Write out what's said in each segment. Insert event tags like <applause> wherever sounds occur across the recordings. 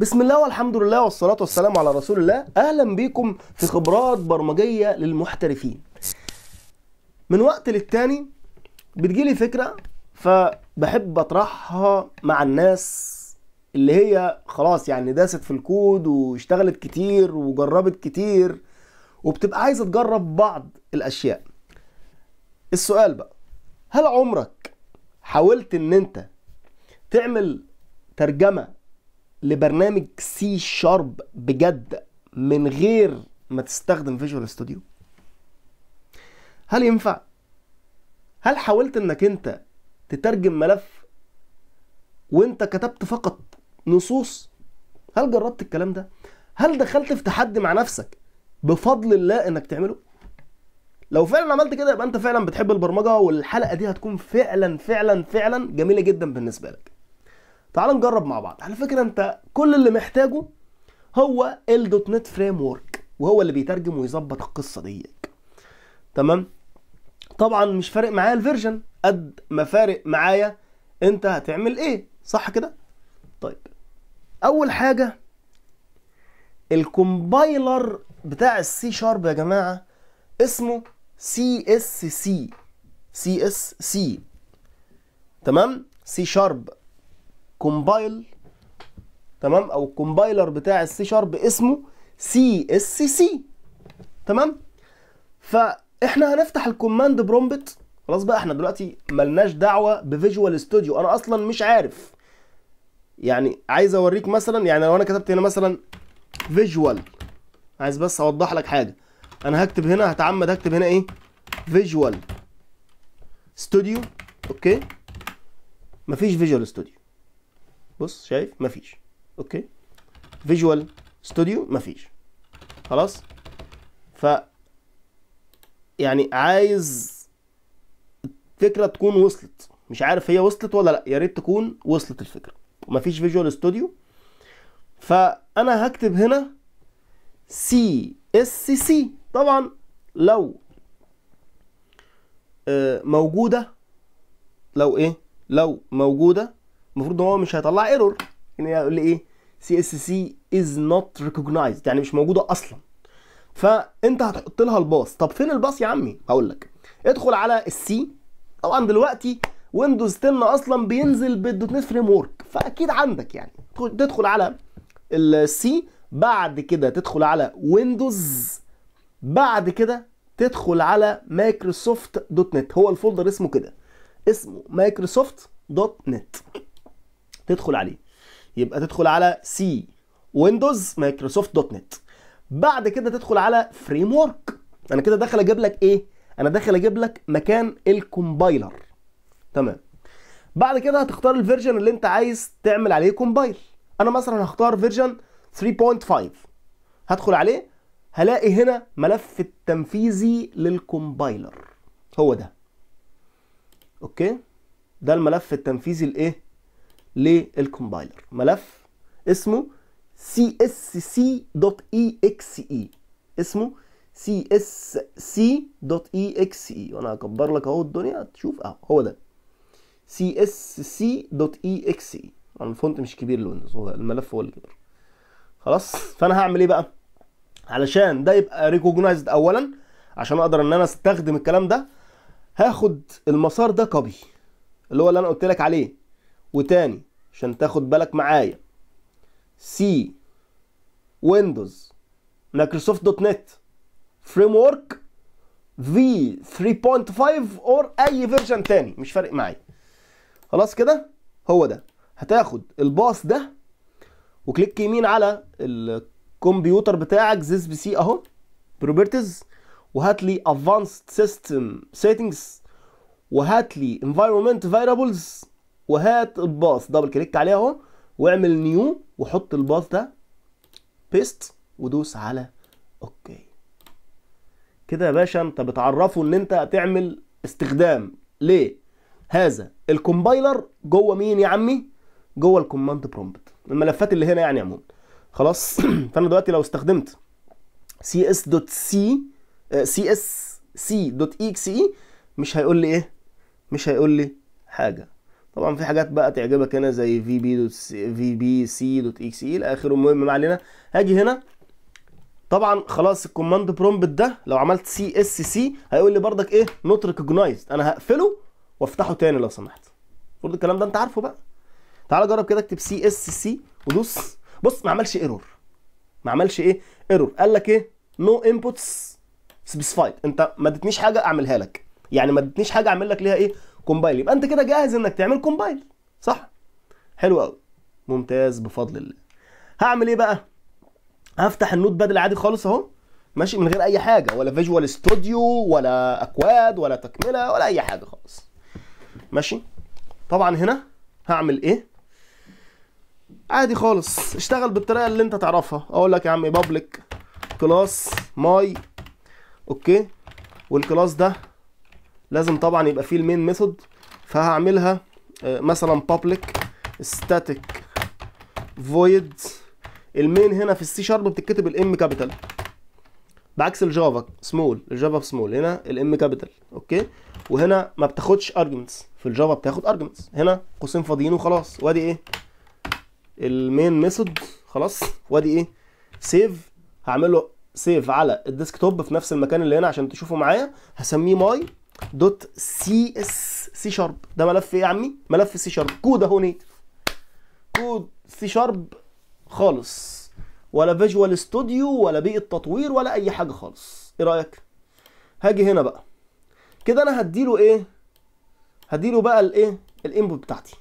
بسم الله والحمد لله والصلاة والسلام على رسول الله أهلا بكم في خبرات برمجية للمحترفين من وقت للتاني بتجيلي فكرة فبحب أطرحها مع الناس اللي هي خلاص يعني داست في الكود واشتغلت كتير وجربت كتير وبتبقى عايزة تجرب بعض الأشياء السؤال بقى هل عمرك حاولت ان انت تعمل ترجمة لبرنامج سي شارب بجد من غير ما تستخدم فيجوال ستوديو هل ينفع هل حاولت انك انت تترجم ملف وانت كتبت فقط نصوص هل جربت الكلام ده هل دخلت في تحدي مع نفسك بفضل الله انك تعمله لو فعلا عملت كده يبقى انت فعلا بتحب البرمجه والحلقه دي هتكون فعلا فعلا فعلا جميله جدا بالنسبه لك تعال نجرب مع بعض على فكره انت كل اللي محتاجه هو ال دوت نت فريم ورك وهو اللي بيترجم ويظبط القصه دي تمام طبعا مش فارق معايا الفيرجن قد ما فارق معايا انت هتعمل ايه صح كده طيب اول حاجه الكومبايلر بتاع السي شارب يا جماعه اسمه سي اس سي سي اس سي تمام سي شارب كومبايل تمام او الكومبايلر بتاع السي شارب اسمه سي اس سي تمام فاحنا هنفتح الكوماند برومبت خلاص بقى احنا دلوقتي ملناش دعوه بفيجوال ستوديو انا اصلا مش عارف يعني عايز اوريك مثلا يعني لو انا كتبت هنا مثلا فيجوال عايز بس اوضح لك حاجه انا هكتب هنا هتعمد هكتب هنا ايه فيجوال ستوديو اوكي مفيش فيجوال ستوديو بص شايف مفيش اوكي فيجوال ستوديو مفيش خلاص ف يعني عايز الفكره تكون وصلت مش عارف هي وصلت ولا لا يا ريت تكون وصلت الفكره مفيش فيجوال ستوديو فانا هكتب هنا سي اس سي طبعا لو آه، موجوده لو ايه لو موجوده المفروض ان هو مش هيطلع ايرور يعني هيقول لي ايه سي اس سي از نوت ريكوجنايزد يعني مش موجوده اصلا فانت هتحط لها الباص طب فين الباص يا عمي هقول لك ادخل على السي طبعا دلوقتي ويندوز 10 اصلا بينزل بالدوت نت فريم ورك فاكيد عندك يعني تدخل على السي بعد كده تدخل على ويندوز بعد كده تدخل على مايكروسوفت دوت نت هو الفولدر اسمه كده اسمه مايكروسوفت دوت نت تدخل عليه يبقى تدخل على سي ويندوز مايكروسوفت دوت نت بعد كده تدخل على فريم ورك انا كده داخل اجيب لك ايه انا داخل اجيب لك مكان الكومبايلر تمام بعد كده هتختار الفيرجن اللي انت عايز تعمل عليه كومبايل انا مثلا هختار فيرجن 3.5 هدخل عليه هلاقي هنا ملف التنفيذي للكومبايلر هو ده اوكي ده الملف التنفيذي الايه للكومبايلر ملف اسمه csc.exe e. اسمه csc.exe e. وانا هكبر لك اهو الدنيا تشوف اهو هو ده csc.exe e. يعني الفونت مش كبير لويندوز هو الملف هو اللي كبير خلاص فانا هعمل ايه بقى علشان ده يبقى ريكوجنايزد اولا عشان اقدر ان انا استخدم الكلام ده هاخد المسار ده كوبي اللي هو اللي انا قلت لك عليه وتاني عشان تاخد بالك معايا سي ويندوز مايكروسوفت دوت نت فريم ورك في 3.5 اور اي فيرجن تاني مش فارق معايا خلاص كده هو ده هتاخد الباص ده وكليك يمين على الكمبيوتر بتاعك زيس بي سي اهو بروبرتيز وهات لي ادفانسد سيستم سيتنجز وهات لي انفايرمنت فيرابلز وهات الباص دبل كليك عليه اهو واعمل نيو وحط الباص ده بيست ودوس على اوكي كده يا باشا انت بتعرفه ان انت هتعمل استخدام ليه هذا الكومبايلر جوه مين يا عمي جوه الكوماند برومبت الملفات اللي هنا يعني عموما خلاص <clears throat> فانا دلوقتي لو استخدمت سي اس دوت سي سي اس سي دوت اكس اي مش هيقول لي ايه مش هيقول لي حاجه طبعا في حاجات بقى تعجبك هنا زي في بي دوت في بي سي دوت اكس اي e. الى اخره المهم ما علينا هاجي هنا طبعا خلاص الكوماند برومبت ده لو عملت سي اس سي هيقول لي بردك ايه نوت ريكوجنايز انا هقفله وافتحه تاني لو سمحت المفروض الكلام ده انت عارفه بقى تعال جرب كده اكتب سي اس سي ودوس بص ما عملش ايرور ما عملش ايه ايرور قال لك ايه نو انبوتس سبيسفايد انت ما ادتنيش حاجه اعملها لك يعني ما ادتنيش حاجه اعمل لك ليها ايه كومبايل يبقى انت كده جاهز انك تعمل كومبايل صح حلو قوي ممتاز بفضل الله هعمل ايه بقى هفتح النوت باد العادي خالص اهو ماشي من غير اي حاجه ولا فيجوال ستوديو ولا اكواد ولا تكمله ولا اي حاجه خالص ماشي طبعا هنا هعمل ايه عادي خالص اشتغل بالطريقه اللي انت تعرفها اقول لك يا عم بابليك كلاس ماي اوكي والكلاس ده لازم طبعا يبقى فيه المين ميثود فهعملها آه، مثلا public static void المين هنا في السي شارب بتتكتب الام كابيتال بعكس الجافا سمول الجافا سمول هنا الام كابيتال اوكي وهنا ما بتاخدش ارجمنتس في الجافا بتاخد ارجمنتس هنا قوسين فاضيين وخلاص وادي ايه المين ميثود خلاص وادي ايه سيف هعمله سيف على الديسك توب في نفس المكان اللي هنا عشان تشوفه معايا هسميه ماي دوت سي اس سي شارب ده ملف ايه يا عمي ملف سي شارب كود اهو نيتف كود سي شارب خالص ولا فيجوال ستوديو ولا بيئه تطوير ولا اي حاجه خالص ايه رايك هاجي هنا بقى كده انا هديله ايه هديله بقى الايه الانبوت بتاعتي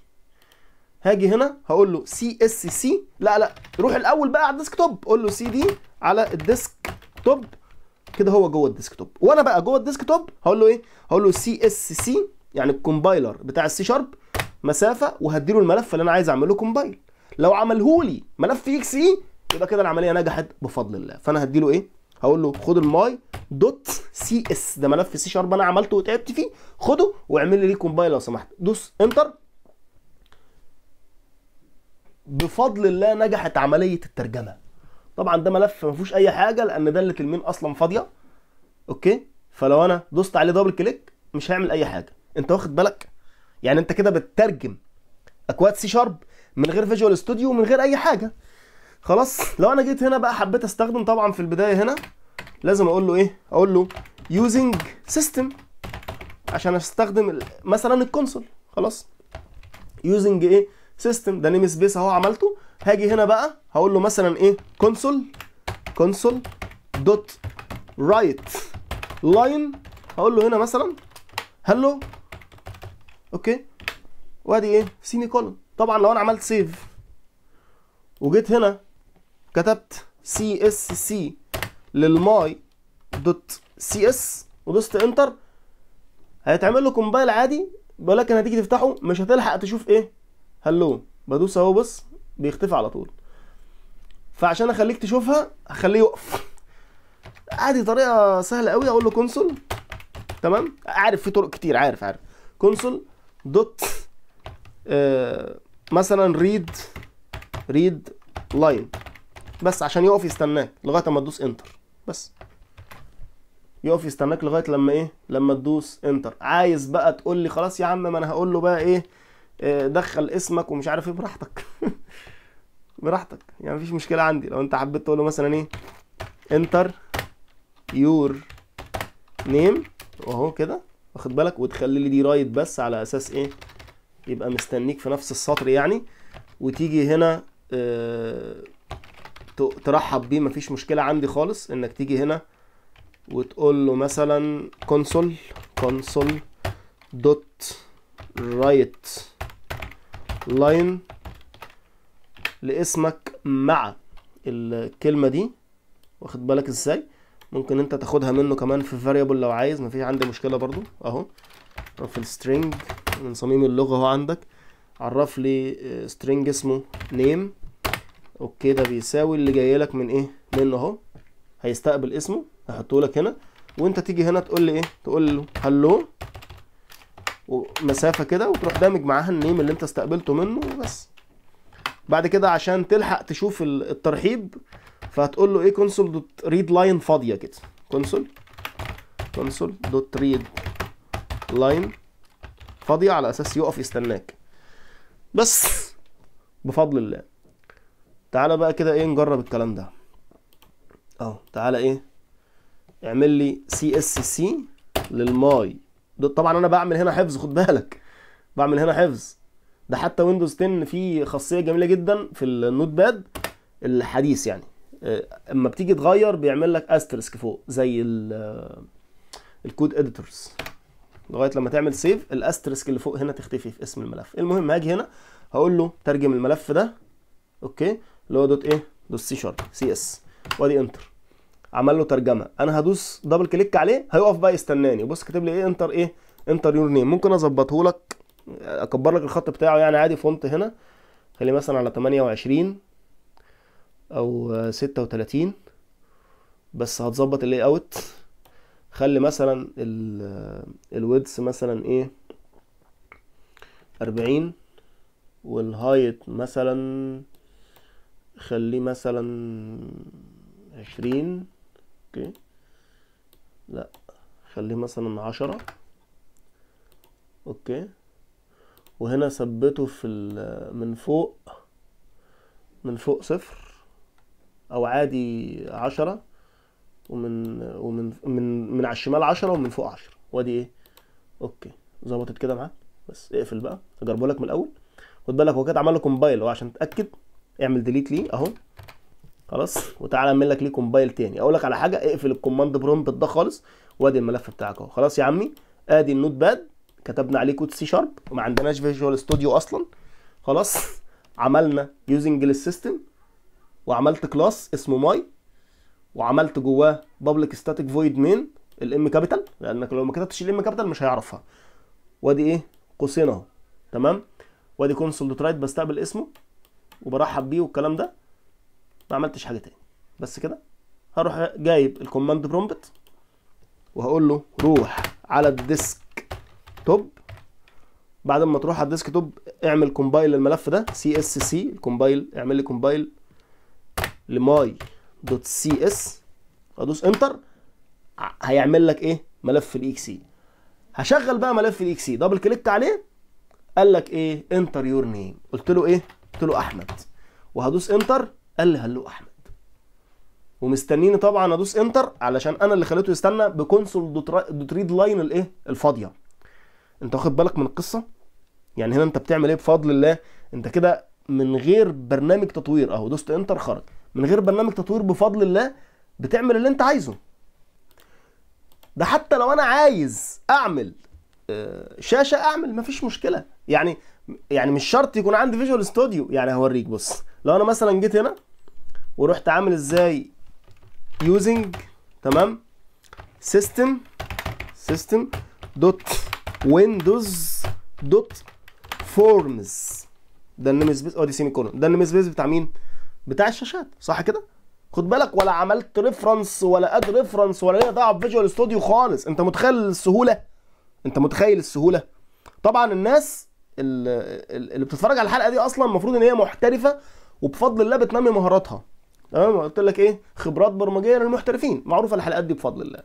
هاجي هنا هقول له سي اس سي لا لا روح الاول بقى على الديسك توب قول له سي دي على الديسك توب كده هو جوه الديسكتوب وانا بقى جوه الديسكتوب هقول له ايه هقول له سي اس سي يعني الكومبايلر بتاع السي شارب مسافه وهديله الملف اللي انا عايز اعمله كومبايل لو عمله لي ملف اكس اي e، يبقى كده العمليه نجحت بفضل الله فانا هديله ايه هقول له خد الماي دوت سي اس ده ملف سي شارب انا عملته وتعبت فيه خده واعمل لي ليه كومبايل لو سمحت دوس انتر بفضل الله نجحت عمليه الترجمه طبعا ده ملف ما فيهوش اي حاجه لان داله المين اصلا فاضيه اوكي فلو انا دوست عليه دبل كليك مش هيعمل اي حاجه انت واخد بالك يعني انت كده بتترجم اكواد سي شارب من غير فيجوال ستوديو ومن غير اي حاجه خلاص لو انا جيت هنا بقى حبيت استخدم طبعا في البدايه هنا لازم اقول له ايه اقول له يوزنج سيستم عشان استخدم مثلا الكونسول خلاص يوزنج ايه سيستم ده نيم سبيس اهو عملته هاجي هنا بقى هقول له مثلا ايه كونسول كونسول دوت رايت لاين هقول له هنا مثلا هلو اوكي وادي ايه سيمي كولون طبعا لو انا عملت سيف وجيت هنا كتبت سي اس سي للماي دوت سي اس ودوست انتر هيتعمل له كومبايل عادي ولكن هتيجي تفتحه مش هتلحق تشوف ايه هلو بدوس اهو بص بيختفي على طول فعشان اخليك تشوفها هخليه يقف عادي آه، طريقه سهله قوي اقول له كونسول تمام عارف في طرق كتير عارف عارف كونسول دوت آه، مثلا ريد ريد لاين بس عشان يقف يستناك لغايه ما تدوس انتر بس يقف يستناك لغايه لما ايه لما تدوس انتر عايز بقى تقول لي خلاص يا عم ما انا هقول له بقى ايه آه، دخل اسمك ومش عارف ايه براحتك <laughs> براحتك يعني مفيش مشكله عندي لو انت حبيت تقول له مثلا ايه انتر يور نيم وهو كده واخد بالك وتخلي لي دي رايت بس على اساس ايه يبقى مستنيك في نفس السطر يعني وتيجي هنا اه ترحب بيه مفيش مشكله عندي خالص انك تيجي هنا وتقول له مثلا كونسول كونسول دوت رايت لاين لاسمك مع الكلمة دي واخد بالك ازاي ممكن انت تاخدها منه كمان في variable لو عايز مفيش عندي مشكلة برضو اهو في السترينج من صميم اللغة اهو عندك عرف لي سترينج آه، اسمه نيم اوكي ده بيساوي اللي جاي لك من ايه منه اهو هيستقبل اسمه هحطه لك هنا وانت تيجي هنا تقول لي ايه تقول له هلو مسافه كده وتروح دامج معاها النيم اللي انت استقبلته منه وبس بعد كده عشان تلحق تشوف الترحيب فهتقول له ايه كونسول دوت ريد لاين فاضيه كده كونسول كونسول دوت ريد لاين فاضيه على اساس يقف يستناك بس بفضل الله تعالى بقى كده ايه نجرب الكلام ده اهو تعالى ايه اعمل لي سي اس سي للماي طبعا انا بعمل هنا حفظ خد بالك بعمل هنا حفظ ده حتى ويندوز 10 فيه خاصيه جميله جدا في النوت باد الحديث يعني آه، اما بتيجي تغير بيعمل لك استرسك فوق زي الكود اديتورز آه، لغايه لما تعمل سيف الاسترسك اللي فوق هنا تختفي في اسم الملف المهم هاجي هنا هقول له ترجم الملف ده اوكي اللي هو دوت ايه دوت سي شارب سي اس وادي انتر عمل له ترجمه انا هدوس دبل كليك عليه هيقف بقى يستناني بص كاتب لي ايه انتر ايه انتر يور نيم ممكن اظبطه لك اكبر لك الخط بتاعه يعني عادي فونت هنا خليه مثلا على 28 او 36 بس هتظبط اللاي اوت خلي مثلا الويدس مثلا ايه 40 والهايت مثلا خليه مثلا عشرين اوكي لا خليه مثلا عشرة اوكي وهنا ثبته في من فوق من فوق صفر او عادي عشرة ومن ومن من من على الشمال عشرة ومن فوق عشرة وادي ايه اوكي ظبطت كده معاك بس اقفل بقى اجربه لك من الاول خد بالك هو كده عمل له كومبايل عشان تتاكد اعمل ديليت ليه اهو خلاص وتعالى اعمل لك ليه كومبايل تاني اقول لك على حاجه اقفل الكوماند برومبت ده خالص وادي الملف بتاعك اهو خلاص يا عمي ادي النوت باد كتبنا عليه كود سي شارب وما عندناش فيجوال ستوديو اصلا خلاص عملنا يوزنج للسيستم وعملت كلاس اسمه ماي وعملت جواه بابليك ستاتيك فويد مين الام كابيتال لانك لو ما كتبتش الام كابيتال مش هيعرفها وادي ايه قوسين اهو تمام وادي كونسول دوت رايت بستقبل اسمه وبرحب بيه والكلام ده ما عملتش حاجه تاني بس كده هروح جايب الكوماند برومبت وهقول له روح على الديسك توب بعد ما تروح على الديسك توب اعمل كومبايل للملف ده سي اس سي الكومبايل اعمل لي كومبايل لماي دوت سي اس ادوس انتر هيعمل لك ايه ملف الاكس سي e e. هشغل بقى ملف الاكس سي دبل كليك عليه قال لك ايه انتر يور نيم قلت له ايه قلت له احمد وهدوس انتر قال لي هلو احمد ومستنيني طبعا ادوس انتر علشان انا اللي خليته يستنى بكونسول دوت, ريد لاين الايه الفاضيه انت واخد بالك من القصه يعني هنا انت بتعمل ايه بفضل الله انت كده من غير برنامج تطوير اهو دوست انتر خرج من غير برنامج تطوير بفضل الله بتعمل اللي انت عايزه ده حتى لو انا عايز اعمل آه، شاشه اعمل مفيش مشكله يعني يعني مش شرط يكون عندي فيجوال ستوديو يعني هوريك بص لو انا مثلا جيت هنا ورحت عامل ازاي يوزنج تمام سيستم سيستم دوت ويندوز دوت فورمز ده النيم سبيس اه دي سيمي كولون ده النيم سبيس بتاع مين؟ بتاع الشاشات صح كده؟ خد بالك ولا عملت ريفرنس ولا اد ريفرنس ولا ليها دعوه بفيجوال ستوديو خالص انت متخيل السهوله؟ انت متخيل السهوله؟ طبعا الناس اللي بتتفرج على الحلقه دي اصلا المفروض ان هي محترفه وبفضل الله بتنمي مهاراتها تمام قلت لك ايه خبرات برمجيه للمحترفين معروفه الحلقات دي بفضل الله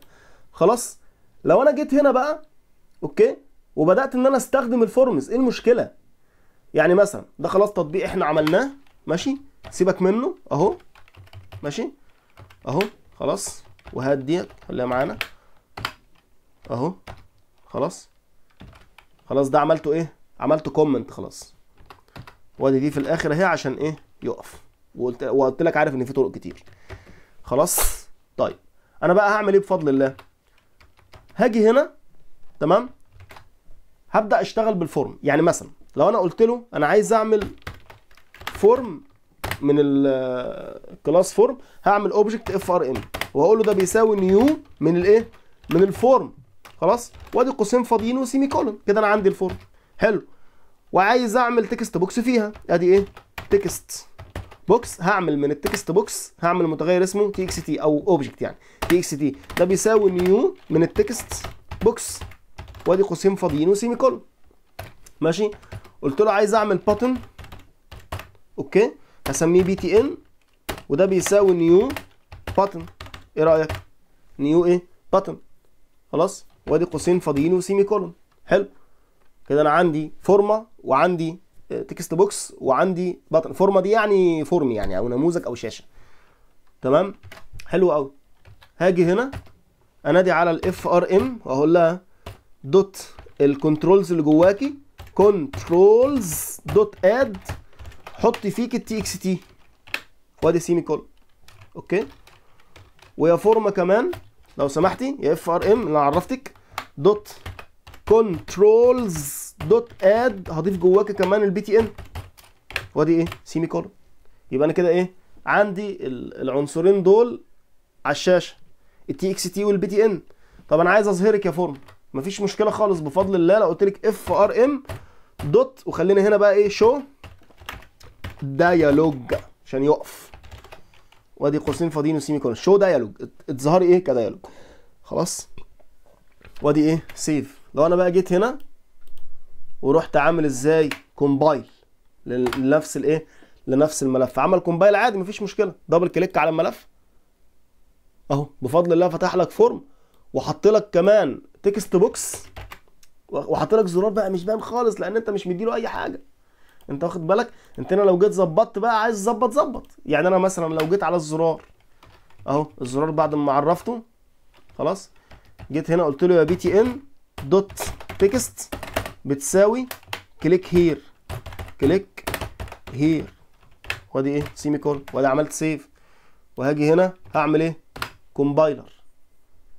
خلاص لو انا جيت هنا بقى اوكي وبدات ان انا استخدم الفورمز ايه المشكله يعني مثلا ده خلاص تطبيق احنا عملناه ماشي سيبك منه اهو ماشي اهو خلاص وهات ديت خليها معانا اهو خلاص خلاص ده عملته ايه عملته كومنت خلاص وادي دي في الاخر اهي عشان ايه يقف وقلت وقلت لك عارف ان في طرق كتير خلاص طيب انا بقى هعمل ايه بفضل الله هاجي هنا تمام هبدا اشتغل بالفورم يعني مثلا لو انا قلت له انا عايز اعمل فورم من الكلاس فورم هعمل اوبجكت اف ار ام وهقول له ده بيساوي نيو من الايه من الفورم خلاص وادي قوسين فاضيين وسيمي كولن كده انا عندي الفورم حلو وعايز اعمل تكست بوكس فيها ادي ايه تكست بوكس هعمل من التكست بوكس هعمل متغير اسمه تي اكس تي او اوبجكت يعني تي اكس تي ده بيساوي نيو من التكست بوكس وادي قوسين فاضيين وسيمي كولون ماشي قلت له عايز اعمل باتن اوكي هسميه بي تي ان وده بيساوي نيو باتن ايه رايك نيو ايه باتن خلاص وادي قوسين فاضيين وسيمي كولون حلو كده انا عندي فورمه وعندي تكست بوكس وعندي بطن فورمه دي يعني فورم يعني او نموذج او شاشه تمام حلو قوي هاجي هنا انادي على الاف ار ام واقول لها دوت الكنترولز اللي جواكي كنترولز دوت اد حطي فيك التي اكس تي وادي سيمي كول اوكي ويا فورمه كمان لو سمحتي يا اف ار ام اللي عرفتك دوت كنترولز دوت اد هضيف جواك كمان البي تي ان وادي ايه سيمي كولون يبقى انا كده ايه عندي العنصرين دول على الشاشه التي اكس تي والبي تي ان طب انا عايز اظهرك يا فورم مفيش مشكله خالص بفضل الله لو قلت لك اف ار ام دوت وخلينا هنا بقى ايه شو ديالوج عشان يقف وادي قوسين فاضيين وسيمي كولون شو ديالوج اتظهري ايه كديالوج خلاص وادي ايه سيف لو انا بقى جيت هنا ورحت عامل ازاي كومبايل لنفس الايه لنفس الملف عمل كومبايل عادي مفيش مشكله دبل كليك على الملف اهو بفضل الله فتح لك فورم وحط لك كمان تكست بوكس وحط لك زرار بقى مش باين خالص لان انت مش مديله اي حاجه انت واخد بالك انت هنا لو جيت ظبطت بقى عايز ظبط ظبط يعني انا مثلا لو جيت على الزرار اهو الزرار بعد ما عرفته خلاص جيت هنا قلت له يا بي تي ان دوت تكست بتساوي كليك هير كليك هير وادي ايه سيمي كول وادي عملت سيف وهاجي هنا هعمل ايه كومبايلر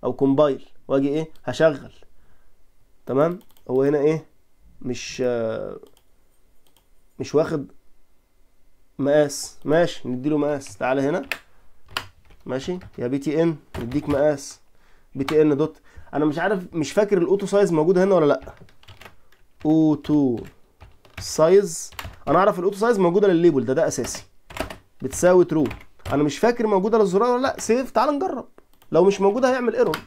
او كومبايل واجي ايه هشغل تمام هو هنا ايه مش مش واخد مقاس ماشي نديله مقاس تعالى هنا ماشي يا بي تي ان نديك مقاس بي تي ان دوت انا مش عارف مش فاكر الاوتو سايز موجود هنا ولا لا اوتو سايز انا اعرف الاوتو سايز موجوده للليبل ده ده اساسي بتساوي ترو انا مش فاكر موجوده للزرار ولا لا سيف تعال نجرب لو مش موجوده هيعمل ايرور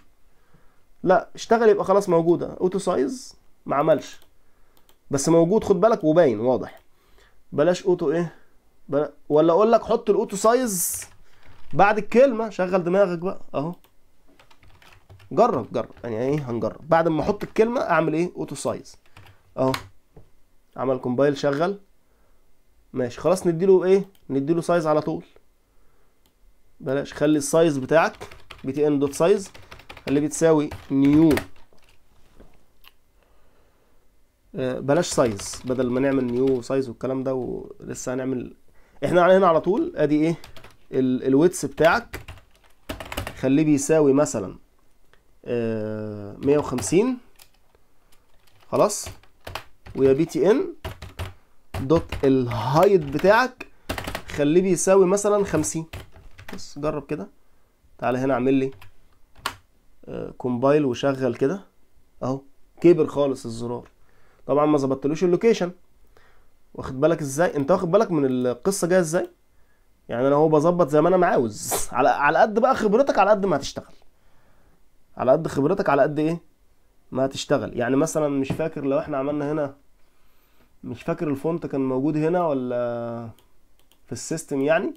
لا اشتغل يبقى خلاص موجوده اوتو سايز ما عملش بس موجود خد بالك وباين واضح بلاش اوتو ايه بلا ولا اقول لك حط الاوتو سايز بعد الكلمه شغل دماغك بقى اهو جرب جرب يعني ايه هنجرب بعد ما احط الكلمه اعمل ايه اوتو سايز اهو عمل كومبايل شغل ماشي خلاص نديله ايه نديله سايز على طول بلاش خلي السايز بتاعك بي تي ان دوت سايز اللي بتساوي نيو آه، بلاش سايز بدل ما نعمل نيو سايز والكلام ده ولسه هنعمل احنا هنا على طول ادي ايه ال... الويتس بتاعك خليه بيساوي مثلا 150 آه، خلاص ويا بي تي ان دوت الهايت بتاعك خليه بيساوي مثلا 50 بس جرب كده تعالى هنا اعمل لي آه، كومبايل وشغل كده اهو كبر خالص الزرار طبعا ما ظبطتلوش اللوكيشن واخد بالك ازاي انت واخد بالك من القصه جايه ازاي يعني انا اهو بظبط زي ما انا عاوز على على قد بقى خبرتك على قد ما هتشتغل على قد خبرتك على قد ايه ما هتشتغل يعني مثلا مش فاكر لو احنا عملنا هنا مش فاكر الفونت كان موجود هنا ولا في السيستم يعني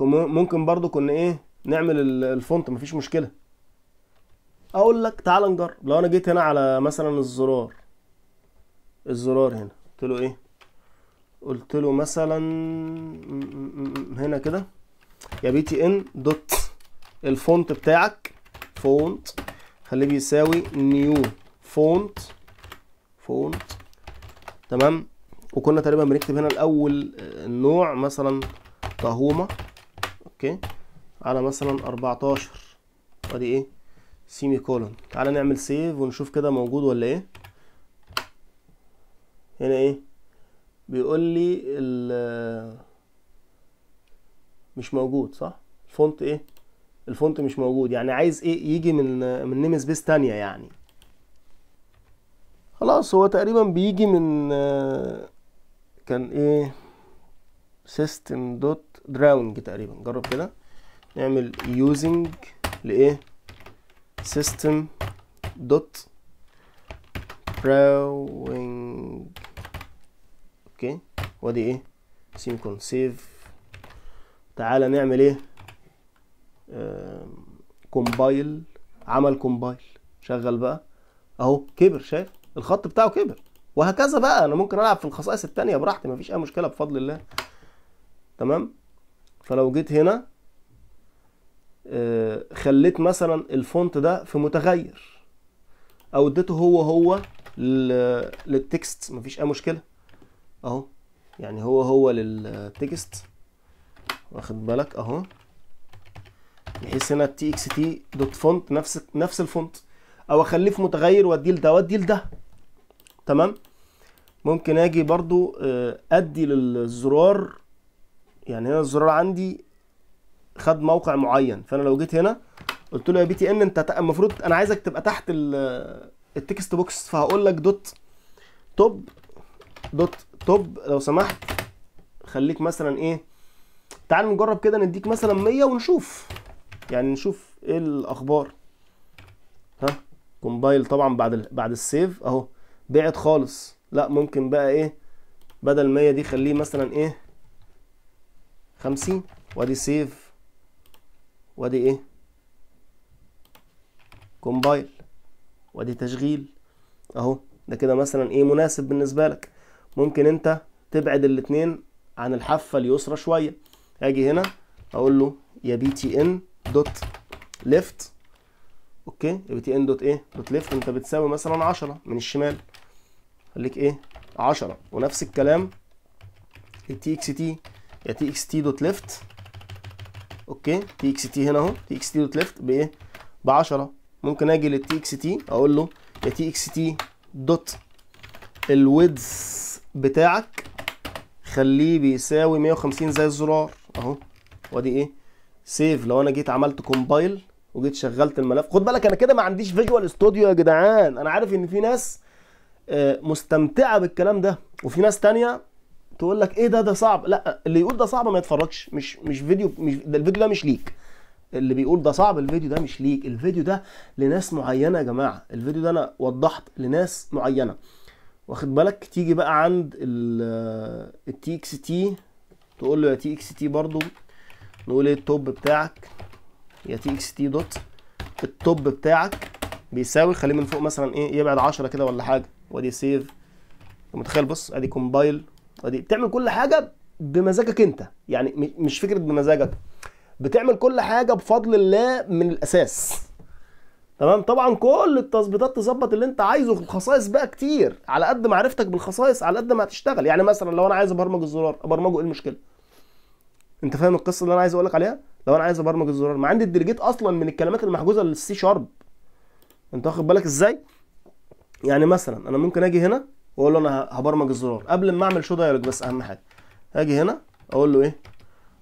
ممكن برضو كنا ايه نعمل الفونت مفيش مشكله اقول لك تعال نجرب لو انا جيت هنا على مثلا الزرار الزرار هنا قلت له ايه قلت له مثلا هنا كده يا بي تي ان دوت الفونت بتاعك فونت خليه بيساوي نيو فونت فونت تمام وكنا تقريبا بنكتب هنا الاول آه، نوع مثلا طهومه اوكي على مثلا 14 ادي ايه سيمي كولون تعالى نعمل سيف ونشوف كده موجود ولا ايه هنا ايه بيقول لي آه، مش موجود صح الفونت ايه الفونت مش موجود يعني عايز ايه يجي من آه، من نيم سبيس تانية يعني خلاص هو تقريبا بيجي من كان ايه سيستم دوت دراونج تقريبا جرب كده نعمل يوزنج لايه سيستم دوت دراونج اوكي وادي ايه سيمكون سيف تعالى نعمل ايه كومبايل عمل كومبايل شغل بقى اهو كبر شايف الخط بتاعه كبر وهكذا بقى انا ممكن العب في الخصائص الثانيه براحتي مفيش اي مشكله بفضل الله تمام فلو جيت هنا آه، خليت مثلا الفونت ده في متغير او اديته هو هو للتكست مفيش اي مشكله اهو يعني هو هو للتكست واخد بالك اهو بحيث هنا التي اكس تي دوت فونت نفس نفس الفونت او اخليه في متغير واديه لده واديه لده تمام ممكن اجي برضو آه، ادي للزرار يعني هنا الزرار عندي خد موقع معين فانا لو جيت هنا قلت له يا بي تي ان انت المفروض انا عايزك تبقى تحت التكست بوكس فهقول لك دوت توب دوت توب لو سمحت خليك مثلا ايه تعال نجرب كده نديك مثلا 100 ونشوف يعني نشوف ايه الاخبار ها كومبايل طبعا بعد بعد السيف اهو بعد خالص لا ممكن بقى ايه بدل 100 دي خليه مثلا ايه 50 وادي سيف وادي ايه كومبايل وادي تشغيل اهو ده كده مثلا ايه مناسب بالنسبه لك ممكن انت تبعد الاتنين عن الحافه اليسرى شويه اجي هنا اقول له يا بي تي ان دوت ليفت اوكي يا بي تي ان دوت ايه دوت ليفت انت بتساوي مثلا 10 من الشمال يقول لك ايه 10 ونفس الكلام التي اكس تي يا تي اكس تي دوت ليفت اوكي تي اكس تي هنا اهو تي اكس تي دوت ليفت بايه ب 10 ممكن اجي للتي اكس تي اقول له يا تي اكس تي دوت الويدز بتاعك خليه بيساوي 150 زي الزرار اهو وادي ايه سيف لو انا جيت عملت كومبايل وجيت شغلت الملف خد بالك انا كده ما عنديش فيجوال ستوديو يا جدعان انا عارف ان في ناس آه، مستمتعه بالكلام ده وفي ناس تانية تقول لك ايه ده ده صعب لا اللي يقول ده صعب ما يتفرجش مش مش فيديو مش ده الفيديو ده مش ليك اللي بيقول ده صعب الفيديو ده مش ليك الفيديو ده لناس معينه يا جماعه الفيديو ده انا وضحت لناس معينه واخد بالك تيجي بقى عند التي اكس تي تقول له يا تي اكس تي برضو نقول ايه التوب بتاعك يا تي اكس تي دوت التوب بتاعك بيساوي خليه من فوق مثلا ايه يبعد 10 كده ولا حاجه وادي سيف متخيل بص ادي كومبايل ادي بتعمل كل حاجه بمزاجك انت يعني مش فكره بمزاجك بتعمل كل حاجه بفضل الله من الاساس تمام طبعا كل التظبيطات تظبط اللي انت عايزه الخصائص بقى كتير على قد معرفتك بالخصائص على قد ما هتشتغل يعني مثلا لو انا عايز ابرمج الزرار ابرمجه ايه المشكله انت فاهم القصه اللي انا عايز اقول لك عليها لو انا عايز ابرمج الزرار ما عندي الدرجات اصلا من الكلمات المحجوزه للسي شارب انت واخد بالك ازاي يعني مثلا انا ممكن اجي هنا واقول له انا هبرمج الزرار قبل ما اعمل شو دايلوج بس اهم حاجه اجي هنا اقول له ايه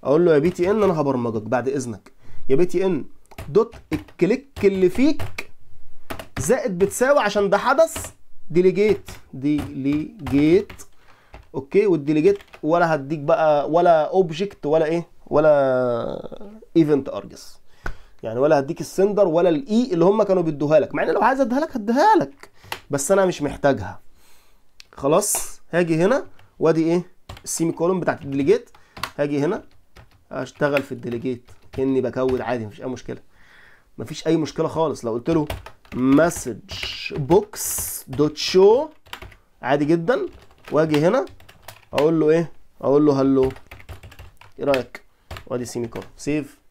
اقول له يا بي تي ان انا هبرمجك بعد اذنك يا بي تي ان دوت الكليك اللي فيك زائد بتساوي عشان ده حدث ديليجيت ديليجيت اوكي والديليجيت ولا هديك بقى ولا اوبجكت ولا ايه ولا ايفنت ارجس يعني ولا هديك السندر ولا الاي اللي هم كانوا بيدوها لك مع ان لو عايز اديها لك هديها لك بس انا مش محتاجها خلاص هاجي هنا وادي ايه السيمي كولوم بتاعت الديليجيت هاجي هنا اشتغل في الديليجيت كاني بكود عادي مفيش اي مشكله مفيش اي مشكله خالص لو قلت له مسج بوكس دوت شو عادي جدا واجي هنا اقول له ايه اقول له هلو ايه رايك وادي سيمي كولوم سيف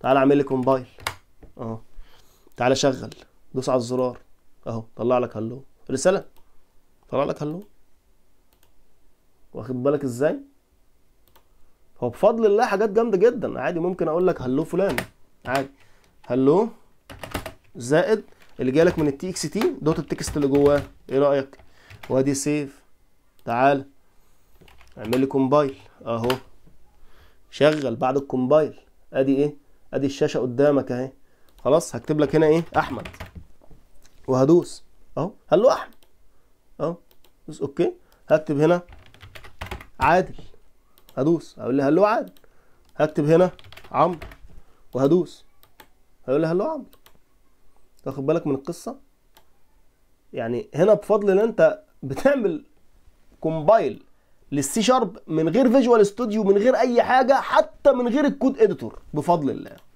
تعال اعمل لي كومبايل اهو تعال شغل دوس على الزرار اهو طلع لك هلو رساله طلع لك هلو واخد بالك ازاي هو بفضل الله حاجات جامده جدا عادي ممكن اقول لك هلو فلان عادي هلو زائد اللي جالك من التي اكس تي دوت التكست اللي جواه ايه رايك وادي سيف تعال اعمل لي كومبايل اهو شغل بعد الكومبايل ادي ايه ادي الشاشه قدامك اهي خلاص هكتب لك هنا ايه احمد وهدوس اهو هلو احمد اهو دوس اوكي هكتب هنا عادل هدوس هقول لي هلو عادل هكتب هنا عمرو وهدوس هيقول لي هلو عمرو واخد بالك من القصه يعني هنا بفضل ان انت بتعمل كومبايل للسي شارب من غير فيجوال ستوديو من غير اي حاجه حتى من غير الكود اديتور بفضل الله